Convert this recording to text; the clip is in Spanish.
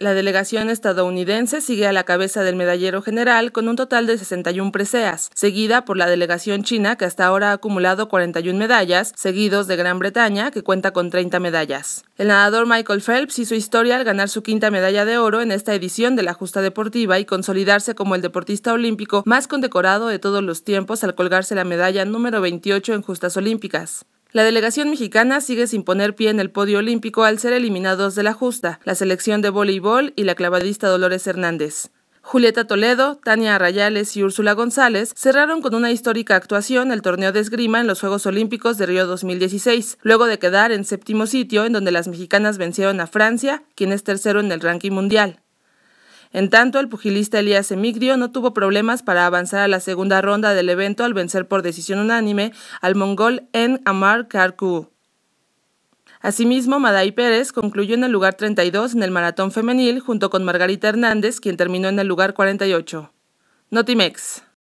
La delegación estadounidense sigue a la cabeza del medallero general con un total de 61 preseas, seguida por la delegación china que hasta ahora ha acumulado 41 medallas, seguidos de Gran Bretaña que cuenta con 30 medallas. El nadador Michael Phelps hizo historia al ganar su quinta medalla de oro en esta edición de la justa deportiva y consolidarse como el deportista olímpico más condecorado de todos los tiempos al colgarse la medalla número 28 en justas olímpicas. La delegación mexicana sigue sin poner pie en el podio olímpico al ser eliminados de la justa, la selección de voleibol y la clavadista Dolores Hernández. Julieta Toledo, Tania Arrayales y Úrsula González cerraron con una histórica actuación el torneo de esgrima en los Juegos Olímpicos de Río 2016, luego de quedar en séptimo sitio en donde las mexicanas vencieron a Francia, quien es tercero en el ranking mundial. En tanto, el pugilista Elías Emigrio no tuvo problemas para avanzar a la segunda ronda del evento al vencer por decisión unánime al mongol N. Amar Karku. Asimismo, Maday Pérez concluyó en el lugar 32 en el maratón femenil junto con Margarita Hernández, quien terminó en el lugar 48. Notimex.